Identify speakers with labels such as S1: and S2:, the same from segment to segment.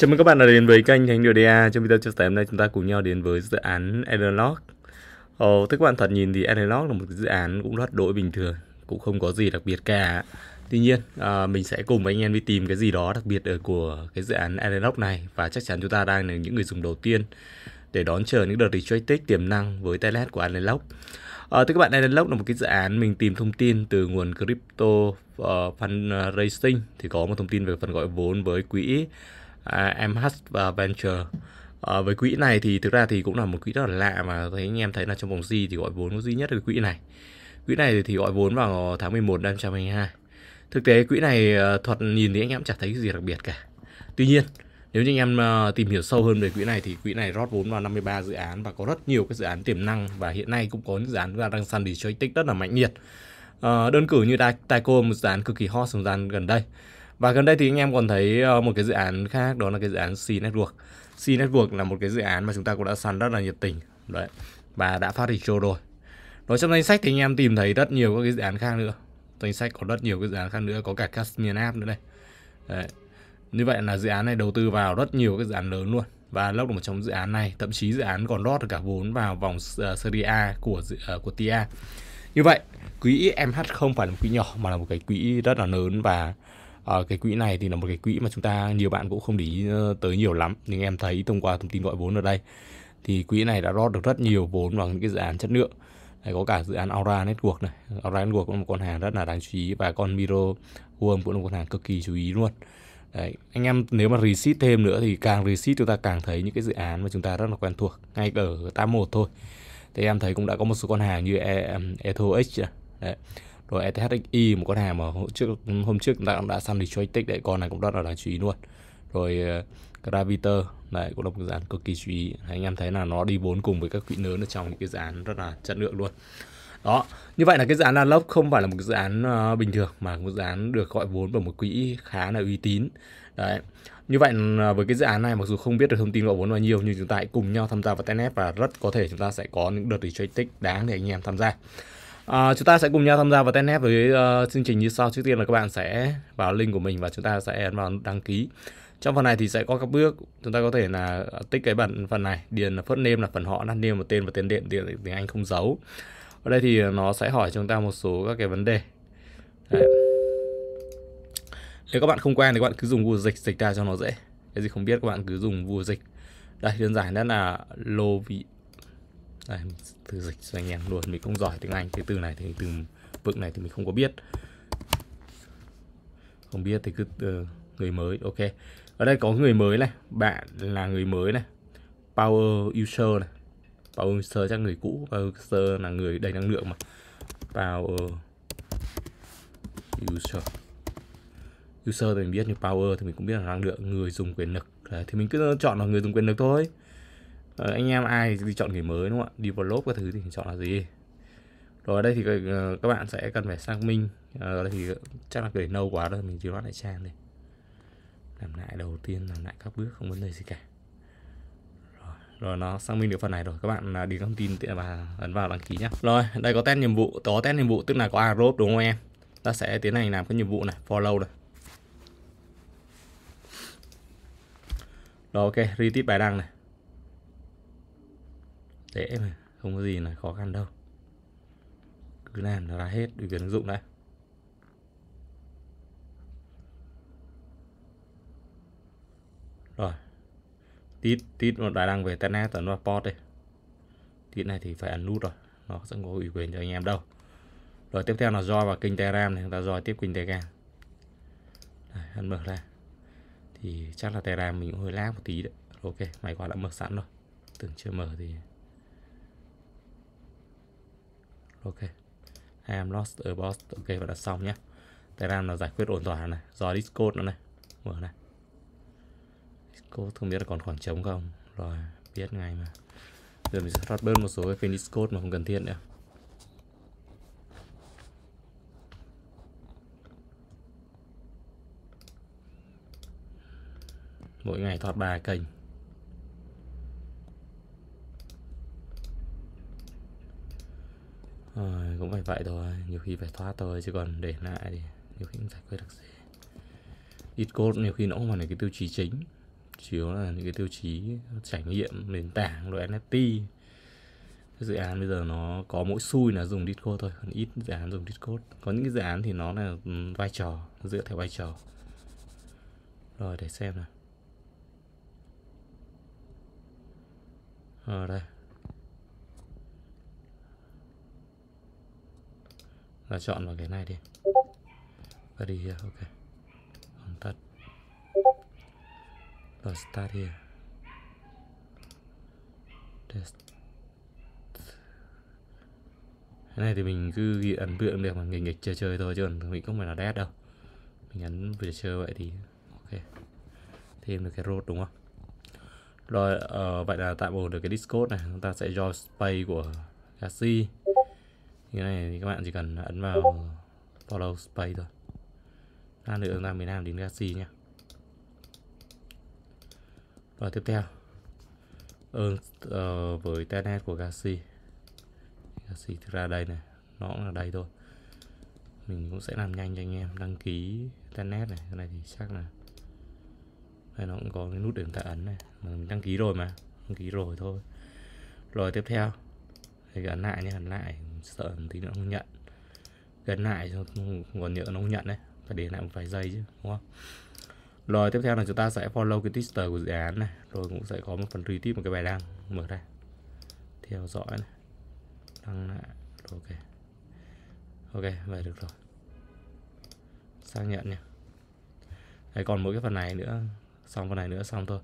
S1: Chào mừng các bạn đã đến với kênh Thánh Điều DA. Trong video chia sẻ hôm nay chúng ta cùng nhau đến với dự án Edelog. Ồ, các bạn thật nhìn thì Edelog là một dự án cũng rất đổi bình thường, cũng không có gì đặc biệt cả. Tuy nhiên, à, mình sẽ cùng anh em đi tìm cái gì đó đặc biệt ở của cái dự án Edelog này và chắc chắn chúng ta đang là những người dùng đầu tiên để đón chờ những đợt retweet tiềm năng với telet của Edelog. À, thưa các bạn, Edelog là một cái dự án mình tìm thông tin từ nguồn crypto uh, fundraising thì có một thông tin về phần gọi vốn với quỹ à, MH và Venture à, ờ, với quỹ này thì thực ra thì cũng là một quỹ rất là lạ mà thấy anh em thấy là trong vòng gì thì gọi vốn duy nhất là quỹ này quỹ này thì gọi vốn vào tháng 11 năm 2022 thực tế quỹ này ờ, thuật nhìn thì anh em chẳng thấy gì đặc biệt cả tuy nhiên nếu như anh em ờ, tìm hiểu sâu hơn về quỹ này thì quỹ này rót vốn vào 53 dự án và có rất nhiều các dự án tiềm năng và hiện nay cũng có những dự án đang săn đi cho tích rất là mạnh nhiệt. À, đơn cử như Tyco một dự án cực kỳ hot trong gian gần đây. Và gần đây thì anh em còn thấy ờ, một cái dự án khác đó là cái dự án C Network. C Network là một cái dự án mà chúng ta cũng đã săn rất là nhiệt tình. Đấy. Và đã phát thị show rồi. Đó trong danh sách thì anh em tìm thấy rất nhiều các cái dự án khác nữa. Danh sách có rất nhiều cái dự án khác nữa, có cả Caspian App nữa đây. Đấy. Như vậy là dự án này đầu tư vào rất nhiều cái dự án lớn luôn và lốc được một trong dự án này, thậm chí dự án còn lót được cả vốn vào vòng uh, Serie A của uh, của TIA. Như vậy, quỹ MH không phải là một quỹ nhỏ mà là một cái quỹ rất là lớn và à, cái quỹ này thì là một cái quỹ mà chúng ta nhiều bạn cũng không để ý ờ, tới nhiều lắm nhưng em thấy thông qua thông tin gọi vốn ở đây thì quỹ này đã rót được rất nhiều vốn vào những cái dự án chất lượng Đấy, có cả dự án Aura Network này Aura Network cũng là một con hàng rất là đáng chú ý và con Miro Worm cũng là một con hàng cực kỳ chú ý luôn Đấy, anh em nếu mà reset thêm nữa thì càng reset chúng ta càng thấy những cái dự án mà chúng ta rất là quen thuộc ngay ở tam 81 thôi thì em thấy cũng đã có một số con hàng như e, Etho X Đấy rồi ETHXI một con hàng mà hôm trước hôm trước chúng ta cũng đã săn Detroitic đấy con này cũng rất là đáng chú ý luôn rồi ờ, Graviter này cũng là một dàn cực kỳ chú ý anh em thấy là nó đi vốn cùng với các quỹ lớn ở trong những cái dự án rất là chất lượng luôn đó như vậy là cái dự án Unlock không phải là một dự án uh, bình thường mà một dự án được gọi vốn bởi một quỹ khá là uy tín đấy như vậy ờ, với cái dự án này mặc dù không biết được thông tin gọi vốn bao nhiêu nhưng chúng ta hãy cùng nhau tham gia vào testnet và rất có thể chúng ta sẽ có những đợt tích đáng để anh em tham gia À, chúng ta sẽ cùng nhau tham gia vào testnet với uh, chương trình như sau. Trước tiên là các bạn sẽ vào link của mình và chúng ta sẽ ấn vào đăng ký. Trong phần này thì sẽ có các bước chúng ta có thể là ờ, tích cái bản phần này, điền là first name là phần họ, last name là tên và tên điện tiếng tiếng Anh không giấu. Ở đây thì nó sẽ hỏi chúng ta một số các cái vấn đề. Đấy. Nếu các bạn không quen thì các bạn cứ dùng Google dịch dịch ra cho nó dễ. Cái gì không biết các bạn cứ dùng Google dịch. Đây đơn giản nhất là Lovi đây, thử dịch cho anh em luôn mình cũng giỏi tiếng Anh cái từ này thì từ vựng này thì mình không có biết không biết thì cứ uh, người mới ok ở đây có người mới này bạn là người mới này power user này power user chắc người cũ power user là người đầy năng lượng mà power user user thì mình biết như power thì mình cũng biết là năng lượng người dùng quyền lực thì mình cứ chọn là người dùng quyền lực thôi Ờ, anh em ai thì chọn nghề mới đúng không ạ? Develop các thứ thì chọn là gì? Rồi ở đây thì ờ, các bạn sẽ cần phải xác minh. Ờ, ở thì ờ, chắc là cái nâu quá rồi mình chưa bắt lại trang này. Làm lại đầu tiên, làm lại các bước không vấn đề gì cả. Rồi, nó xác minh được phần này rồi. Các bạn à, đi thông tin và ấn vào đăng ký nhé. Rồi, đây có test nhiệm vụ, có test nhiệm vụ tức là có aerob đúng không em? Ta sẽ tiến hành làm cái nhiệm vụ này, follow này. Rồi ok, retweet bài đăng này dễ mà không có gì là khó khăn đâu cứ làm là hết ủy quyền ứng dụng đấy rồi tít tít một đài đăng về tenet tấn vào port đây tít này thì phải ăn nút rồi nó sẽ có ủy quyền cho anh em đâu rồi tiếp theo là roi vào kênh telegram này chúng ta roi tiếp kênh telegram ram ăn mở ra thì chắc là telegram mình cũng hơi lag một tí đấy ok máy quá đã mở sẵn rồi tưởng chưa mở thì ok am lost a boss ok và đã xong nhé telegram là giải quyết ổn thỏa này Do discord nữa này mở này discord không biết là còn khoảng trống không rồi biết ngay mà giờ mình sẽ thoát bớt một số cái phiên discord mà không cần thiết nữa mỗi ngày thoát ba kênh à, cũng phải vậy thôi nhiều khi phải thoát thôi chứ còn để lại thì nhiều khi cũng giải quyết được gì ít cốt nhiều khi nó không phải là cái tiêu chí chính chủ yếu là những cái tiêu chí trải nghiệm nền tảng rồi NFT cái dự án bây giờ nó có mỗi xui là dùng Discord thôi còn ít dự án dùng Discord có những cái dự án thì nó là ừ, vai trò dựa theo vai trò rồi để xem nào ở ờ, đây là chọn vào cái này đi và đi here ok on tắt rồi start here test cái này thì mình cứ ghi ấn tượng được mà nghịch nghịch chơi chơi thôi chứ còn mình không phải là dead đâu mình ấn vừa chơi vậy thì ok thêm được cái road đúng không rồi uh, vậy là tạo ổn được cái Discord này chúng ta sẽ join space của Galaxy thì cái này thì các bạn chỉ cần ấn vào follow space thôi ra nữa ra miền Nam đến Galaxy nhé và tiếp theo ừ, ờ, với telnet của Galaxy Galaxy thực ra đây này nó cũng là đây thôi mình cũng sẽ làm nhanh cho anh em đăng ký telnet này cái này thì chắc là đây nó cũng có cái nút để chúng ta ấn này mình đăng ký rồi mà đăng ký rồi thôi rồi tiếp theo thì ấn lại nhé ấn lại sợ thì nó không nhận gần lại còn nhựa nó không nhận đấy phải để lại một vài giây chứ đúng không rồi tiếp theo là chúng ta sẽ follow cái twitter của dự án này rồi cũng sẽ có một phần retweet một cái bài đăng mở đây theo dõi này đăng lại rồi ok ok vậy được rồi xác nhận nha Đấy, còn mỗi cái phần này nữa xong phần này nữa xong thôi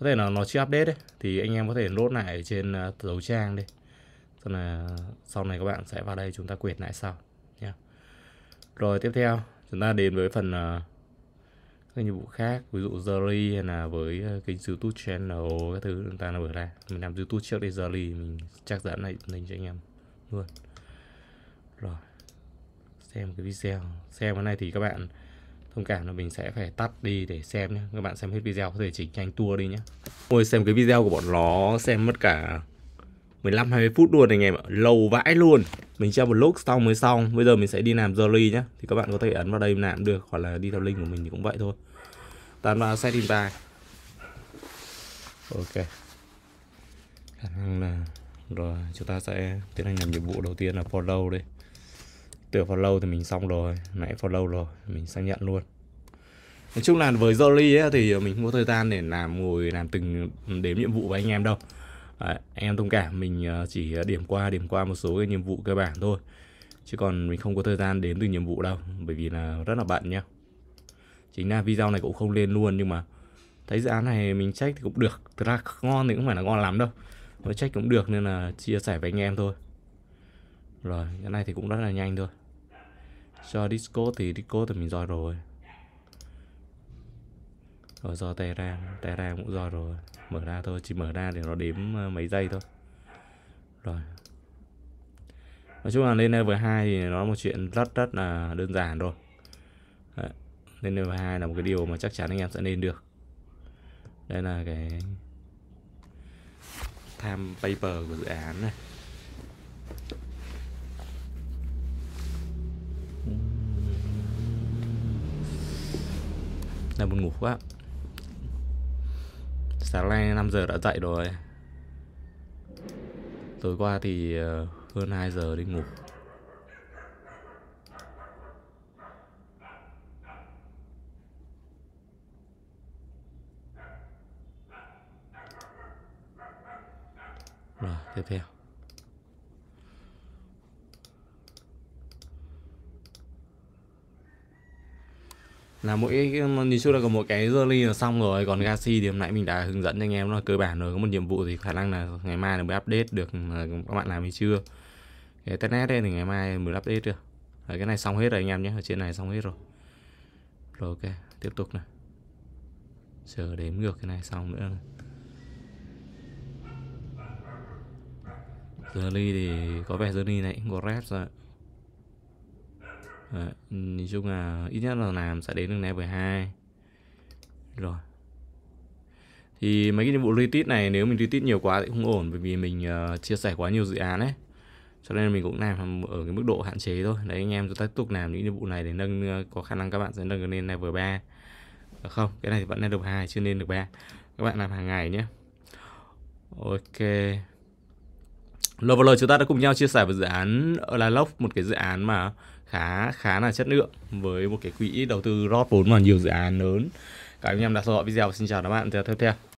S1: có thể là nó chưa update đấy thì anh em có thể lốt lại ở trên dấu ờ, trang đi Tức là sau này các bạn sẽ vào đây chúng ta quyệt lại sau nhé. Rồi tiếp theo chúng ta đến với phần ờ, các nhiệm vụ khác ví dụ Zali hay là với ờ, kênh YouTube channel các thứ chúng ta là mở ra mình làm YouTube trước đi Zali mình chắc dẫn lại mình cho anh em luôn rồi xem cái video xem cái này thì các bạn thông cảm là mình sẽ phải tắt đi để xem nhé các bạn xem hết video có thể chỉnh nhanh tua đi nhé ôi xem cái video của bọn nó xem mất cả 15-20 phút luôn anh em ạ Lâu vãi luôn Mình treo một lúc xong mới xong Bây giờ mình sẽ đi làm jolly nhá Thì các bạn có thể ấn vào đây làm được Hoặc là đi theo link của mình thì cũng vậy thôi Tán vào setting bài. Ok Khả năng là Rồi chúng ta sẽ tiến hành làm nhiệm vụ đầu tiên là follow đây Tựa follow thì mình xong rồi Nãy follow rồi Mình xác nhận luôn Nói chung là với jolly ấy, thì mình không có thời gian để làm ngồi làm từng đếm nhiệm vụ với anh em đâu anh em thông cảm mình ờ, chỉ ờ, điểm qua điểm qua một số cái nhiệm vụ cơ bản thôi chứ còn mình không có thời gian đến từ nhiệm vụ đâu bởi vì là rất là bận nhá chính là video này cũng không lên luôn nhưng mà thấy dự án này mình check thì cũng được thực ra ngon thì cũng phải là ngon lắm đâu mới check cũng được nên là chia sẻ với anh em thôi rồi cái này thì cũng rất là nhanh thôi cho discord thì discord thì mình rồi rồi rồi do telegram telegram cũng rồi rồi mở ra thôi chỉ mở ra để nó đếm ờ, mấy giây thôi rồi nói chung là lên level 2 thì nó là một chuyện rất rất là đơn giản rồi Đấy. lên level 2 là một cái điều mà chắc chắn anh em sẽ lên được đây là cái time paper của dự án này là buồn ngủ quá sáng nay 5 giờ đã dậy rồi tối qua thì ờ, hơn 2 giờ đi ngủ rồi tiếp theo là mỗi nhìn chút là có một cái journey là xong rồi còn Galaxy thì hôm nãy mình đã hướng dẫn cho anh em nó cơ bản rồi có một nhiệm vụ thì khả năng là ngày mai là mới update được các bạn làm hay chưa cái testnet đây thì ngày mai mới update được rồi, cái này xong hết rồi anh em nhé ở trên này xong hết rồi rồi ok tiếp tục này chờ đếm ngược cái này xong nữa này. Journey thì có vẻ Journey này cũng có rep rồi Đấy, chung là ít nhất là làm sẽ đến được level 2 rồi thì mấy cái nhiệm vụ retweet này nếu mình retweet nhiều quá thì không ổn bởi vì mình uh, chia sẻ quá nhiều dự án ấy cho nên mình cũng làm ở cái mức độ hạn chế thôi đấy anh em chúng ta tiếp tục làm những nhiệm vụ này để nâng uh, có khả năng các bạn sẽ nâng lên level 3 không cái này thì vẫn được hai chưa nên được ba các bạn làm hàng ngày nhé ok vừa rồi chúng ta đã cùng nhau chia sẻ về dự án là lốc một cái dự án mà khá khá là chất lượng với một cái quỹ đầu tư rót vốn vào nhiều dự án lớn các anh em đã theo dõi video xin chào các bạn theo tiếp theo